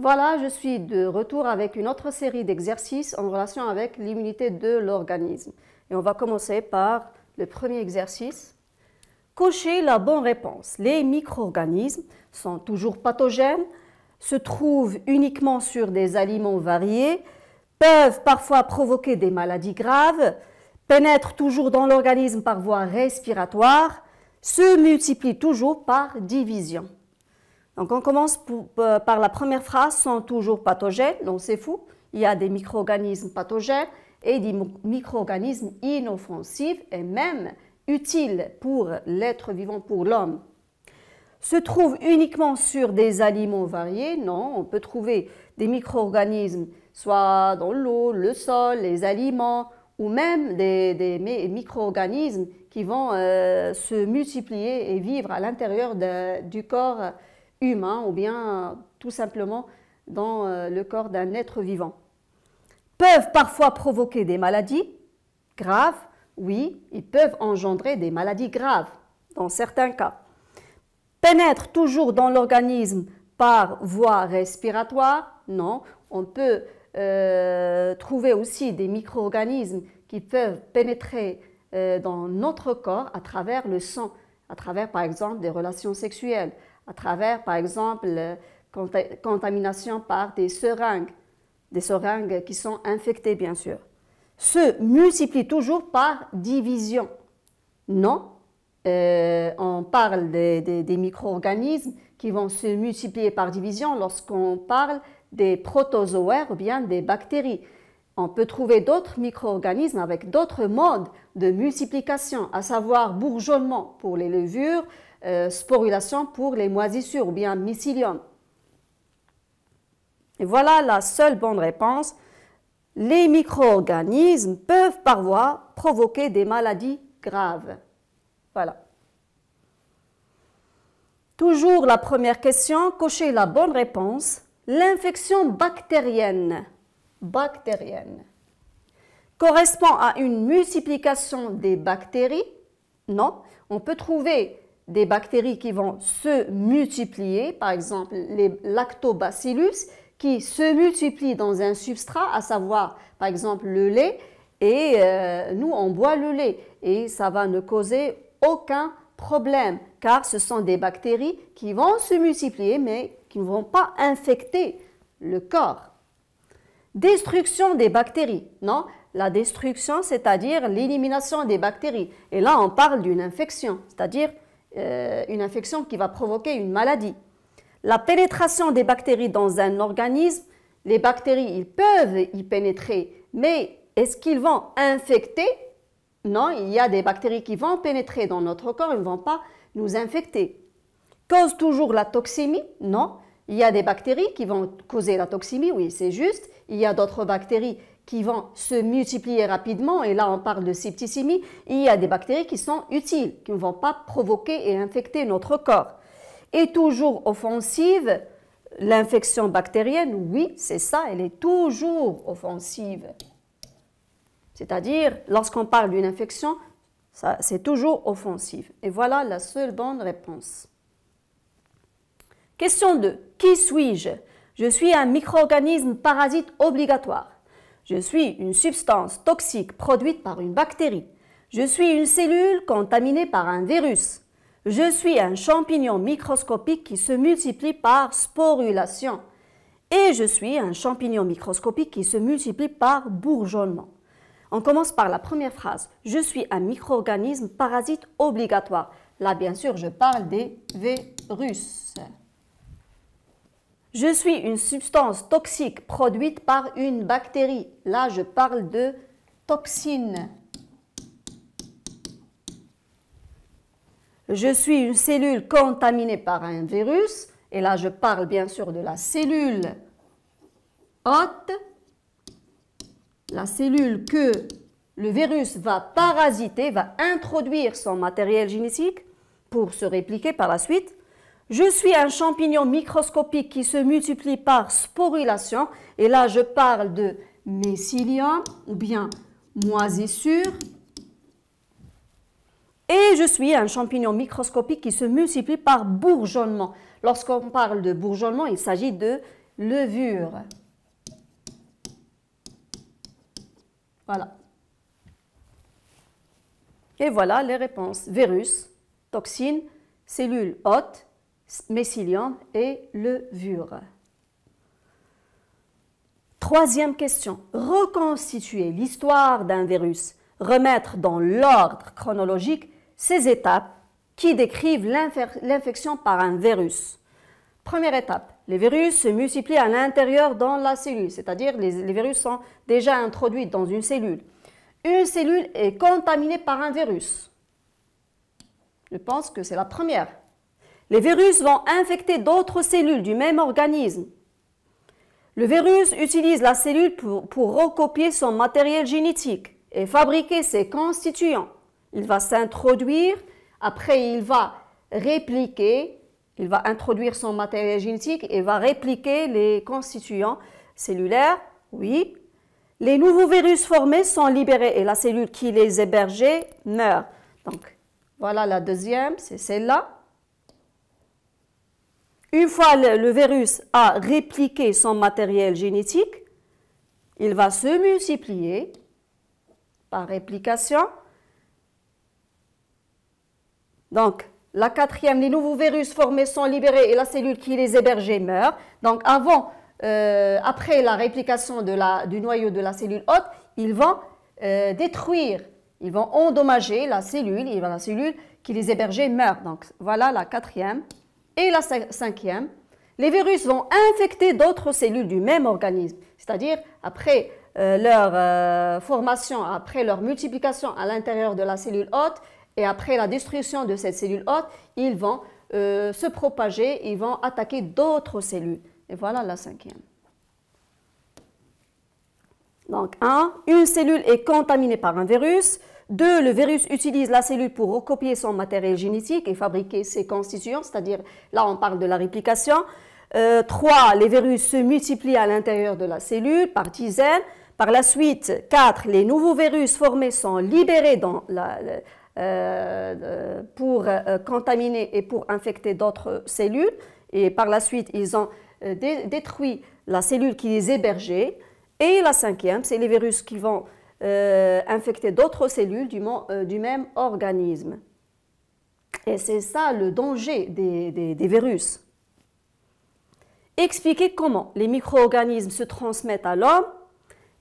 Voilà, je suis de retour avec une autre série d'exercices en relation avec l'immunité de l'organisme. Et on va commencer par le premier exercice. Cocher la bonne réponse. Les micro-organismes sont toujours pathogènes, se trouvent uniquement sur des aliments variés, peuvent parfois provoquer des maladies graves, pénètrent toujours dans l'organisme par voie respiratoire, se multiplient toujours par division. Donc on commence euh, par la première phrase, sont toujours pathogènes, non c'est fou. Il y a des micro-organismes pathogènes et des micro-organismes inoffensifs et même utiles pour l'être vivant, pour l'homme. Se trouvent uniquement sur des aliments variés Non, on peut trouver des micro-organismes soit dans l'eau, le sol, les aliments, ou même des, micro-organismes qui vont euh, se multiplier et vivre à l'intérieur du corps humains ou bien euh, tout simplement dans euh, le corps d'un être vivant. Peuvent parfois provoquer des maladies graves, oui, ils peuvent engendrer des maladies graves dans certains cas. Pénètrent toujours dans l'organisme par voie respiratoire, non, on peut euh, trouver aussi des micro-organismes qui peuvent pénétrer dans notre corps à travers le sang, à travers par exemple des relations sexuelles à travers, par exemple, la euh, contamination par des seringues, des seringues qui sont infectées, bien sûr, se multiplient toujours par division. Non, euh, on parle des, des micro-organismes qui vont se multiplier par division lorsqu'on parle des protozoaires ou bien des bactéries. On peut trouver d'autres micro-organismes avec d'autres modes de multiplication, à savoir bourgeonnement pour les levures, euh, sporulation pour les moisissures ou bien mycélium. Et voilà la seule bonne réponse. Les micro-organismes peuvent parfois provoquer des maladies graves. Voilà. Toujours la première question, cochez la bonne réponse. L'infection bactérienne, bactérienne correspond à une multiplication des bactéries Non, on peut trouver des bactéries qui vont se multiplier, par exemple les lactobacillus, qui se multiplient dans un substrat, à savoir par exemple le lait, et euh, nous on boit le lait, et ça va ne causer aucun problème, car ce sont des bactéries qui vont se multiplier, mais qui ne vont pas infecter le corps. Destruction des bactéries, non La destruction, c'est-à-dire l'élimination des bactéries. Et là, on parle d'une infection, c'est-à-dire euh, une infection qui va provoquer une maladie. La pénétration des bactéries dans un organisme, les bactéries, ils peuvent y pénétrer, mais est-ce qu'ils vont infecter Non, il y a des bactéries qui vont pénétrer dans notre corps, ils ne vont pas nous infecter. Cause toujours la toxémie Non, il y a des bactéries qui vont causer la toxémie, oui, c'est juste. Il y a d'autres bactéries qui vont se multiplier rapidement, et là on parle de septicémie, il y a des bactéries qui sont utiles, qui ne vont pas provoquer et infecter notre corps. Et toujours offensive, l'infection bactérienne, oui, c'est ça, elle est toujours offensive. C'est-à-dire, lorsqu'on parle d'une infection, c'est toujours offensive. Et voilà la seule bonne réponse. Question 2. Qui suis-je Je suis un micro-organisme parasite obligatoire. Je suis une substance toxique produite par une bactérie. Je suis une cellule contaminée par un virus. Je suis un champignon microscopique qui se multiplie par sporulation. Et je suis un champignon microscopique qui se multiplie par bourgeonnement. On commence par la première phrase. Je suis un micro-organisme parasite obligatoire. Là, bien sûr, je parle des virus. Je suis une substance toxique produite par une bactérie. Là, je parle de toxine. Je suis une cellule contaminée par un virus. Et là, je parle bien sûr de la cellule hôte, la cellule que le virus va parasiter, va introduire son matériel génétique pour se répliquer par la suite. Je suis un champignon microscopique qui se multiplie par sporulation. Et là, je parle de mycélium ou bien moisissure. Et je suis un champignon microscopique qui se multiplie par bourgeonnement. Lorsqu'on parle de bourgeonnement, il s'agit de levure. Voilà. Et voilà les réponses. Virus, toxine, cellules hôtes, Messillion et le levure. Troisième question, reconstituer l'histoire d'un virus, remettre dans l'ordre chronologique ces étapes qui décrivent l'infection par un virus. Première étape, les virus se multiplient à l'intérieur dans la cellule, c'est-à-dire les virus sont déjà introduits dans une cellule. Une cellule est contaminée par un virus. Je pense que c'est la première. Les virus vont infecter d'autres cellules du même organisme. Le virus utilise la cellule pour, recopier son matériel génétique et fabriquer ses constituants. Il va s'introduire, après il va répliquer, il va introduire son matériel génétique et va répliquer les constituants cellulaires, oui. Les nouveaux virus formés sont libérés et la cellule qui les hébergeait meurt. Donc, voilà la deuxième, c'est celle-là. Une fois le virus a répliqué son matériel génétique, il va se multiplier par réplication. Donc, la quatrième, les nouveaux virus formés sont libérés et la cellule qui les héberge meurt. Donc, euh, après la réplication du noyau de la cellule hôte, ils vont euh, détruire, ils vont endommager la cellule, la cellule qui les hébergeait meurt. Donc, voilà la quatrième et la cinquième, les virus vont infecter d'autres cellules du même organisme, c'est-à-dire après euh, leur euh, formation, après leur multiplication à l'intérieur de la cellule hôte et après la destruction de cette cellule hôte, ils vont euh, se propager, ils vont attaquer d'autres cellules. Et voilà la cinquième. Donc, une cellule est contaminée par un virus. Deux, le virus utilise la cellule pour recopier son matériel génétique et fabriquer ses constituants, c'est-à-dire là on parle de la réplication. Euh, trois, les virus se multiplient à l'intérieur de la cellule par dizaines. Par la suite, quatre, les nouveaux virus formés sont libérés euh, euh, pour euh, contaminer et pour infecter d'autres cellules. Et par la suite, ils ont détruit la cellule qui les hébergeait. Et la cinquième, c'est les virus qui vont euh, infecter d'autres cellules euh, du, même organisme. Et c'est ça le danger des, des virus. Expliquer comment les micro-organismes se transmettent à l'homme.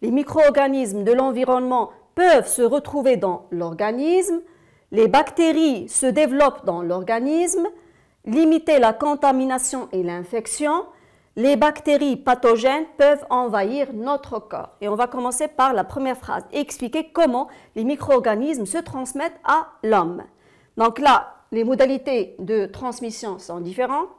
Les micro-organismes de l'environnement peuvent se retrouver dans l'organisme. Les bactéries se développent dans l'organisme. Limiter la contamination et l'infection les bactéries pathogènes peuvent envahir notre corps. Et on va commencer par la première phrase, expliquer comment les micro-organismes se transmettent à l'homme. Donc là, les modalités de transmission sont différentes.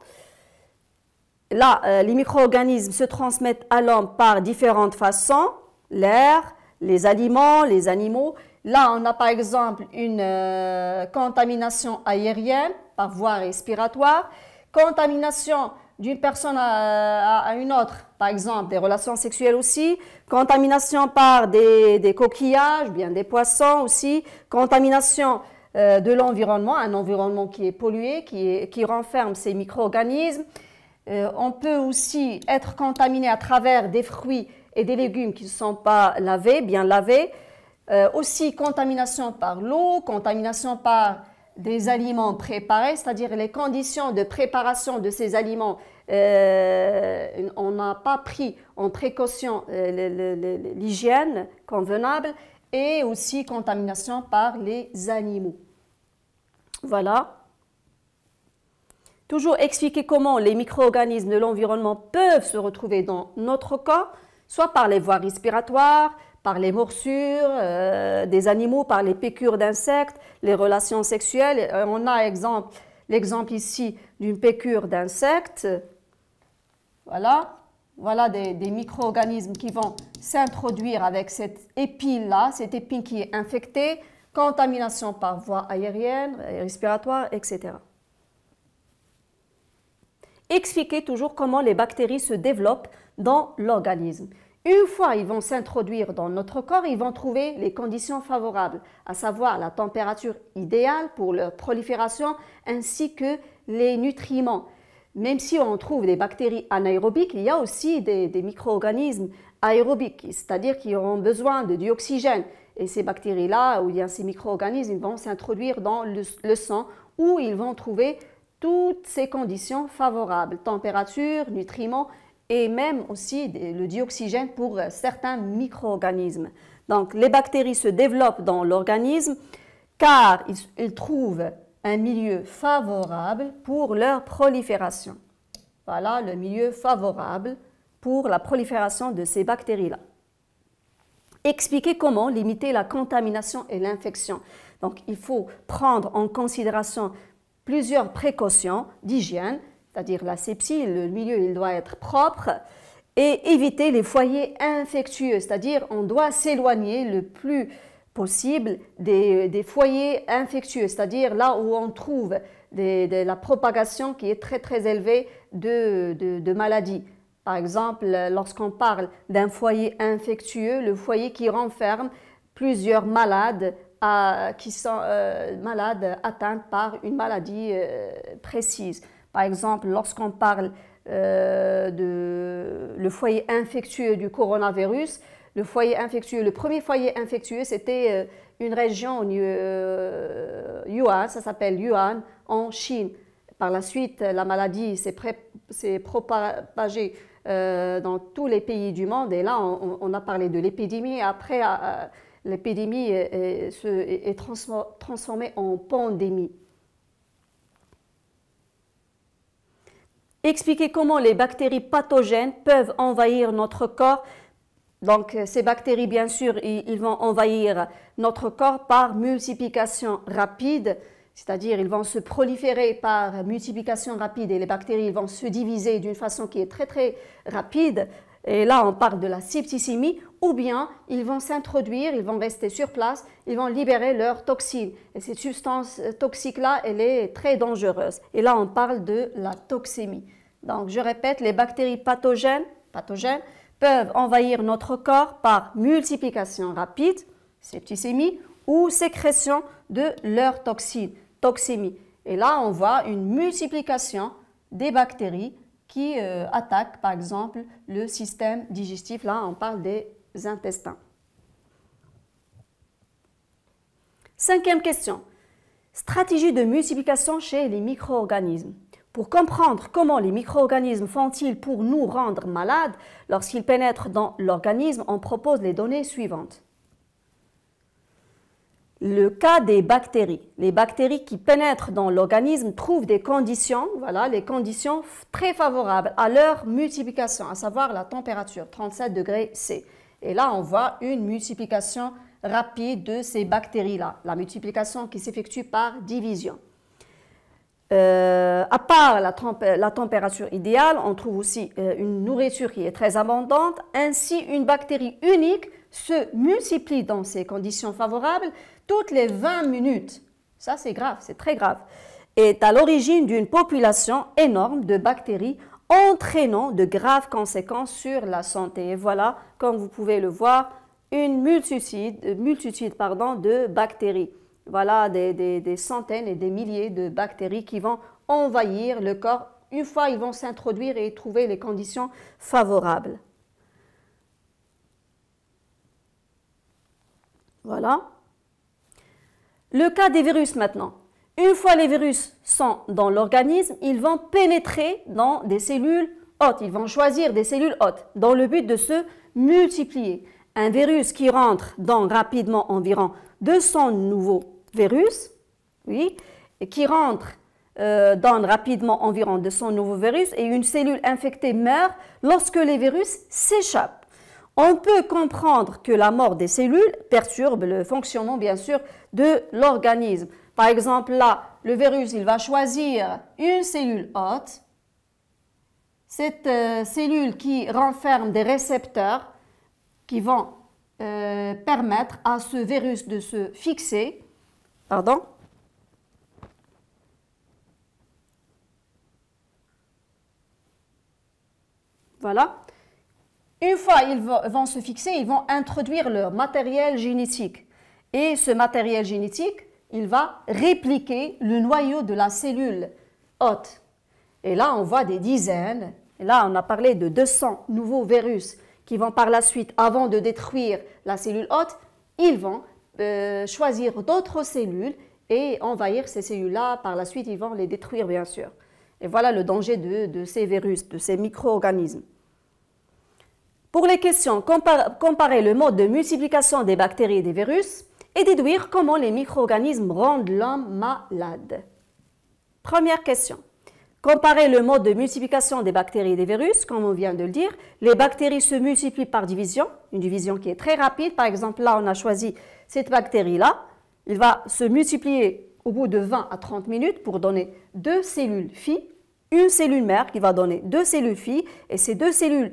Là, euh, les micro-organismes se transmettent à l'homme par différentes façons, l'air, les aliments, les animaux. Là, on a par exemple une euh, contamination aérienne par voie respiratoire, contamination d'une personne à, une autre, par exemple, des relations sexuelles aussi, contamination par des, coquillages, bien des poissons aussi, contamination euh, de l'environnement, un environnement qui est pollué, qui, est, qui renferme ces micro-organismes. Euh, on peut aussi être contaminé à travers des fruits et des légumes qui ne sont pas lavés, bien lavés. Euh, aussi contamination par l'eau, contamination par des aliments préparés, c'est-à-dire les conditions de préparation de ces aliments. Euh, on n'a pas pris en précaution euh, l'hygiène convenable et aussi contamination par les animaux. Voilà. Toujours expliquer comment les micro-organismes de l'environnement peuvent se retrouver dans notre corps, soit par les voies respiratoires, par les morsures euh, des animaux, par les piqûres d'insectes, les relations sexuelles. Euh, on a exemple, l'exemple ici d'une piqûre d'insectes. Voilà, voilà des, des micro-organismes qui vont s'introduire avec cette épine-là, cette épine qui est infectée, contamination par voie aérienne, euh, respiratoire, etc. Expliquez toujours comment les bactéries se développent dans l'organisme. Une fois ils vont s'introduire dans notre corps, ils vont trouver les conditions favorables, à savoir la température idéale pour leur prolifération ainsi que les nutriments. Même si on trouve des bactéries anaérobiques, il y a aussi des, micro-organismes aérobiques, c'est-à-dire qui auront besoin de dioxygène. Et ces bactéries-là, ou bien ces micro-organismes, vont s'introduire dans le sang où ils vont trouver toutes ces conditions favorables, température, nutriments et même aussi le dioxygène pour euh, certains micro-organismes. Donc les bactéries se développent dans l'organisme car ils, trouvent un milieu favorable pour leur prolifération. Voilà le milieu favorable pour la prolifération de ces bactéries-là. Expliquer comment limiter la contamination et l'infection. Donc il faut prendre en considération plusieurs précautions d'hygiène c'est-à-dire la sepsie, le milieu il doit être propre, et éviter les foyers infectieux, c'est-à-dire on doit s'éloigner le plus possible des, foyers infectieux, c'est-à-dire là où on trouve la propagation qui est très très élevée de, de, maladies. Par exemple, lorsqu'on parle d'un foyer infectieux, le foyer qui renferme plusieurs malades euh, qui sont euh, malades atteints par une maladie euh, précise. Par exemple, lorsqu'on parle euh, de le foyer infectieux du coronavirus, le foyer infectieux, le premier foyer infectieux, c'était euh, une région euh, Yuan, ça s'appelle Yuan, en Chine. Par la suite, la maladie s'est propagée euh, dans tous les pays du monde. Et là, on, a parlé de l'épidémie. Après, euh, l'épidémie est transformée en pandémie. expliquer comment les bactéries pathogènes peuvent envahir notre corps. Donc euh, ces bactéries, bien sûr, ils vont envahir notre corps par multiplication rapide, c'est-à-dire ils vont se proliférer par multiplication rapide et les bactéries vont se diviser d'une façon qui est très très rapide et là on parle de la septicémie, ou bien ils vont s'introduire, ils vont rester sur place, ils vont libérer leurs toxines. Et cette substance euh, toxique-là, elle est très dangereuse. Et là on parle de la toxémie. Donc je répète, les bactéries pathogènes, pathogènes peuvent envahir notre corps par multiplication rapide, septicémie, ou sécrétion de leurs toxines, toxémie. Et là, on voit une multiplication des bactéries qui attaque euh, attaquent par exemple le système digestif. Là, on parle des intestins. Cinquième question. Stratégie de multiplication chez les micro-organismes. Pour comprendre comment les micro-organismes font-ils pour nous rendre malades lorsqu'ils pénètrent dans l'organisme, on propose les données suivantes le cas des bactéries. Les bactéries qui pénètrent dans l'organisme trouvent des conditions, voilà, les conditions très favorables à leur multiplication, à savoir la température, 37 degrés C. Et là, on voit une multiplication rapide de ces bactéries-là, la multiplication qui s'effectue par division. Euh, à part la, température idéale, on trouve aussi euh, une nourriture qui est très abondante. Ainsi, une bactérie unique se multiplie dans ces conditions favorables toutes les 20 minutes. Ça, c'est grave, c'est très grave. Est à l'origine d'une population énorme de bactéries entraînant de graves conséquences sur la santé. Et voilà, comme vous pouvez le voir, une multitude, euh, pardon, de bactéries. Voilà des, des centaines et des milliers de bactéries qui vont envahir le corps une fois ils vont s'introduire et trouver les conditions favorables. Voilà. Le cas des virus maintenant. Une fois les virus sont dans l'organisme, ils vont pénétrer dans des cellules hôtes, ils vont choisir des cellules hôtes dans le but de se multiplier. Un virus qui rentre dans rapidement environ 200 nouveaux virus, oui, qui rentre euh, rapidement environ 200 nouveaux virus et une cellule infectée meurt lorsque les virus s'échappent on peut comprendre que la mort des cellules perturbe le fonctionnement, bien sûr, de l'organisme. Par exemple, là, le virus, il va choisir une cellule haute, cette euh, cellule qui renferme des récepteurs qui vont euh, permettre à ce virus de se fixer. Pardon Voilà. Une fois ils vont se fixer, ils vont introduire leur matériel génétique. Et ce matériel génétique, il va répliquer le noyau de la cellule hôte. Et là, on voit des dizaines. Et là, on a parlé de 200 nouveaux virus qui vont par la suite, avant de détruire la cellule hôte, ils vont euh, choisir d'autres cellules et envahir ces cellules-là. Par la suite, ils vont les détruire, bien sûr. Et voilà le danger de ces virus, de ces micro-organismes. Pour les questions, comparer le mode de multiplication des bactéries et des virus et déduire comment les micro-organismes rendent l'homme malade. Première question. Comparer le mode de multiplication des bactéries et des virus, comme on vient de le dire, les bactéries se multiplient par division, une division qui est très rapide. Par exemple, là, on a choisi cette bactérie-là. Il va se multiplier au bout de 20 à 30 minutes pour donner deux cellules filles, une cellule mère qui va donner deux cellules filles, et ces deux cellules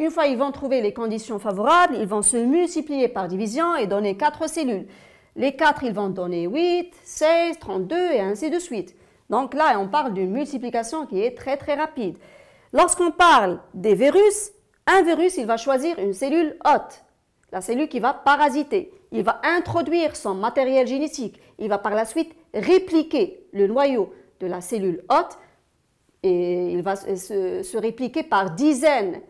une fois ils vont trouver les conditions favorables, ils vont se multiplier par division et donner 4 cellules. Les 4, ils vont donner 8, 16, 32 et ainsi de suite. Donc là, on parle d'une multiplication qui est très très rapide. Lorsqu'on parle des virus, un virus, il va choisir une cellule hôte, la cellule qui va parasiter. Il va introduire son matériel génétique. Il va par la suite répliquer le noyau de la cellule hôte et il va se répliquer par dizaines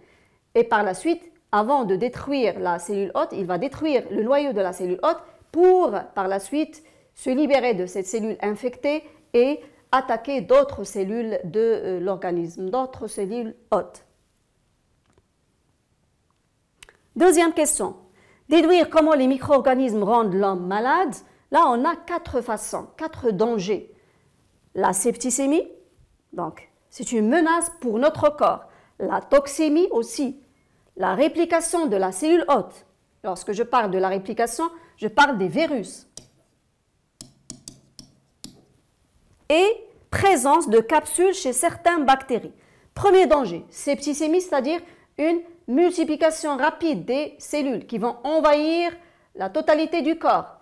et par la suite, avant de détruire la cellule hôte, il va détruire le noyau de la cellule hôte pour, par la suite, se libérer de cette cellule infectée et attaquer d'autres cellules de euh, l'organisme, d'autres cellules hôtes. Deuxième question. Déduire comment les micro-organismes rendent l'homme malade. Là, on a quatre façons, quatre dangers. La septicémie, donc, c'est une menace pour notre corps la toxémie aussi, la réplication de la cellule hôte. Lorsque je parle de la réplication, je parle des virus. Et présence de capsules chez certaines bactéries. Premier danger, septicémie, c'est-à-dire une multiplication rapide des cellules qui vont envahir la totalité du corps.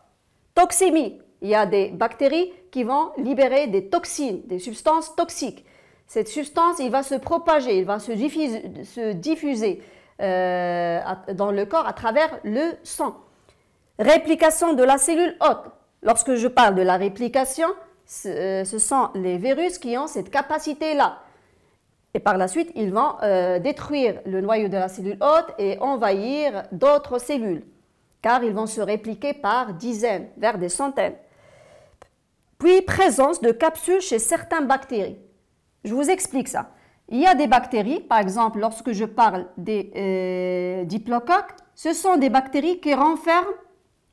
Toxémie, il y a des bactéries qui vont libérer des toxines, des substances toxiques cette substance, il va se propager, il va se diffuser, euh, dans le corps à travers le sang. Réplication de la cellule hôte. Lorsque je parle de la réplication, ce, euh, sont les virus qui ont cette capacité-là. Et par la suite, ils vont euh, détruire le noyau de la cellule hôte et envahir d'autres cellules, car ils vont se répliquer par dizaines, vers des centaines. Puis présence de capsules chez certains bactéries. Je vous explique ça. Il y a des bactéries, par exemple, lorsque je parle des euh, diplocoques, ce sont des bactéries qui renferment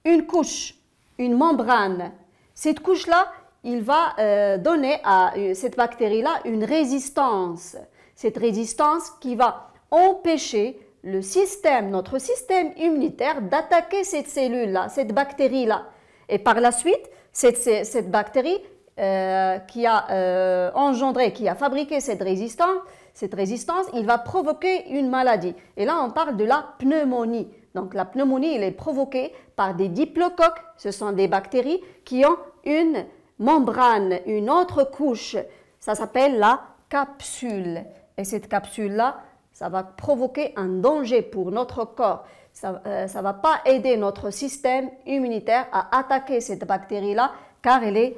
une couche, une membrane. Cette couche-là, il va euh, donner à euh, cette bactérie-là une résistance. Cette résistance qui va empêcher le système, notre système immunitaire, d'attaquer cette cellule-là, cette bactérie-là. Et par la suite, cette bactérie euh, qui a euh, engendré, qui a fabriqué cette résistance, cette résistance, il va provoquer une maladie. Et là, on parle de la pneumonie. Donc la pneumonie, elle est provoquée par des diplocoques, ce sont des bactéries qui ont une membrane, une autre couche. Ça s'appelle la capsule. Et cette capsule-là, ça va provoquer un danger pour notre corps. Ça ne euh, va pas aider notre système immunitaire à attaquer cette bactérie-là car elle est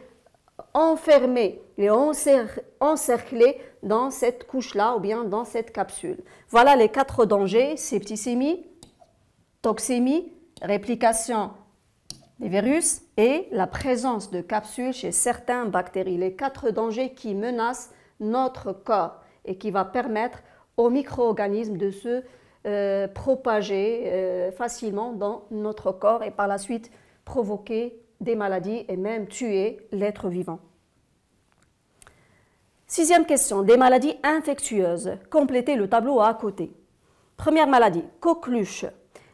enfermés les encerclés dans cette couche-là ou bien dans cette capsule. Voilà les quatre dangers, septicémie, toxémie, réplication des virus et la présence de capsules chez certains bactéries. Les quatre dangers qui menacent notre corps et qui va permettre aux micro-organismes de se euh, propager euh, facilement dans notre corps et par la suite provoquer des maladies et même tuer l'être vivant. Sixième question, des maladies infectieuses. Complétez le tableau à côté. Première maladie, coqueluche.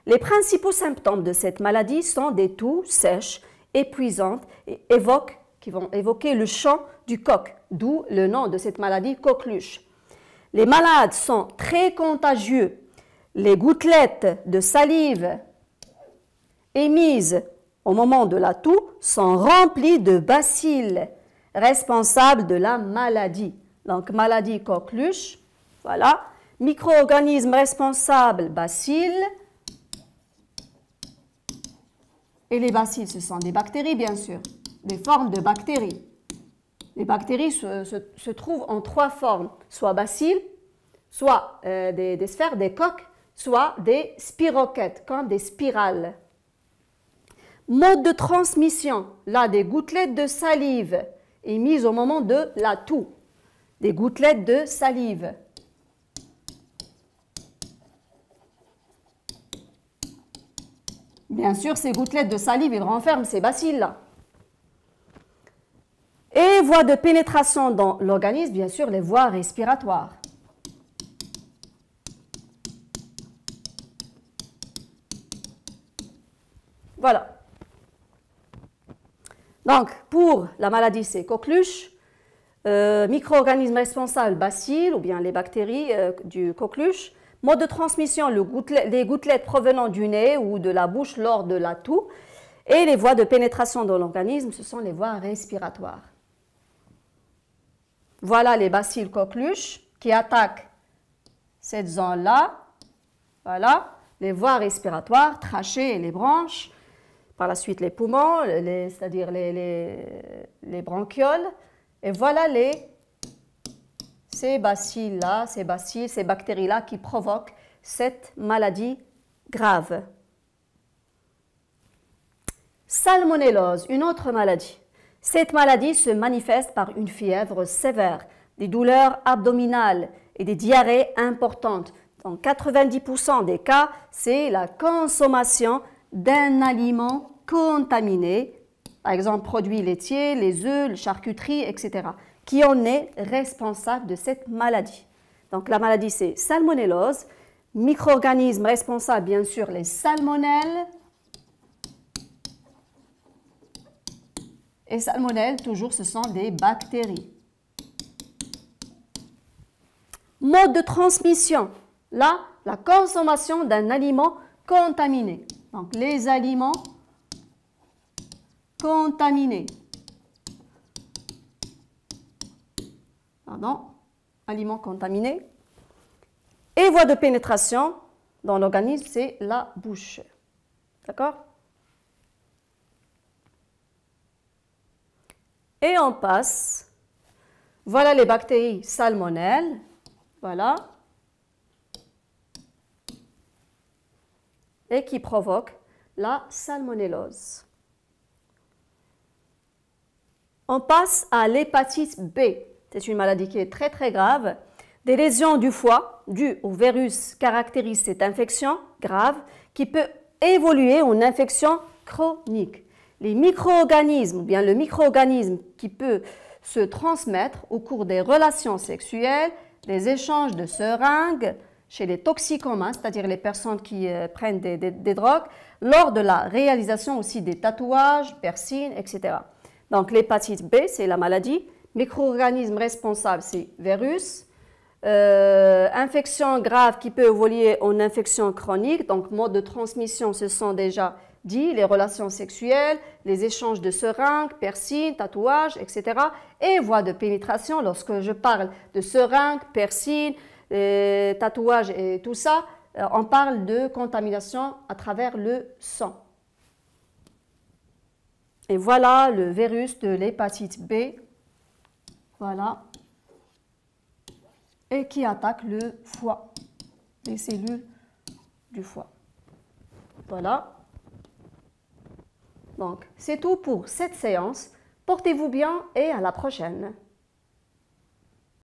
Les principaux symptômes de cette maladie sont des toux sèches, épuisantes et évoquent, qui vont évoquer le chant du coq, d'où le nom de cette maladie coqueluche. Les malades sont très contagieux. Les gouttelettes de salive émises au moment de la toux sont remplis de bacilles responsables de la maladie. Donc maladie coqueluche, voilà. Micro-organismes responsables, bacilles. Et les bacilles, ce sont des bactéries, bien sûr, des formes de bactéries. Les bactéries se, trouvent en trois formes, soit bacilles, soit euh, des, des sphères, des coques, soit des spiroquettes, comme des spirales. Mode de transmission. Là, des gouttelettes de salive émises au moment de la toux. Des gouttelettes de salive. Bien sûr, ces gouttelettes de salive, ils renferment ces bacilles-là. Et voies de pénétration dans l'organisme, bien sûr, les voies respiratoires. Donc, pour la maladie, c'est coqueluche. Euh, micro-organismes responsables, bacilles ou bien les bactéries euh, du coqueluche. Mode de transmission, les gouttelettes provenant du nez ou de la bouche lors de la toux. Et les voies de pénétration dans l'organisme, ce sont les voies respiratoires. Voilà les bacilles coqueluches qui attaquent cette zone-là. Voilà, les voies respiratoires, trachées et les branches par la suite les poumons, c'est-à-dire les, bronchioles. Et voilà les, ces bacilles-là, ces bacilles, ces bactéries-là qui provoquent cette maladie grave. Salmonellose, une autre maladie. Cette maladie se manifeste par une fièvre sévère, des douleurs abdominales et des diarrhées importantes. Dans 90% des cas, c'est la consommation d'un aliment contaminés, par exemple produits laitiers, les œufs, charcuterie, etc., qui en est responsable de cette maladie. Donc la maladie, c'est salmonellose, micro-organismes responsables, bien sûr, les salmonelles, Et salmonelles, toujours, ce sont des bactéries. Mode de transmission. Là, la consommation d'un aliment contaminé. Donc, les aliments contaminé. Pardon, aliment contaminé. Et voie de pénétration dans l'organisme, c'est la bouche. D'accord Et on passe. Voilà les bactéries salmonelles. Voilà. Et qui provoquent la salmonellose. On passe à l'hépatite B. C'est une maladie qui est très très grave. Des lésions du foie dues au virus caractérisent cette infection grave qui peut évoluer en infection chronique. Les micro-organismes, ou bien le micro-organisme qui peut se transmettre au cours des relations sexuelles, des échanges de seringues chez les toxicomanes, c'est-à-dire les personnes qui euh, prennent des, drogues, lors de la réalisation aussi des tatouages, persines, etc. Donc l'hépatite B, c'est la maladie. micro organisme responsable, c'est virus. Euh, infection grave qui peut évoluer en infection chronique, donc mode de transmission, ce sont déjà dit, les relations sexuelles, les échanges de seringues, persines, tatouages, etc. Et voie de pénétration, lorsque je parle de seringues, persines, euh, tatouages et tout ça, euh, on parle de contamination à travers le sang. Et voilà le virus de l'hépatite B. Voilà. Et qui attaque le foie, les cellules du foie. Voilà. Donc, c'est tout pour cette séance. Portez-vous bien et à la prochaine.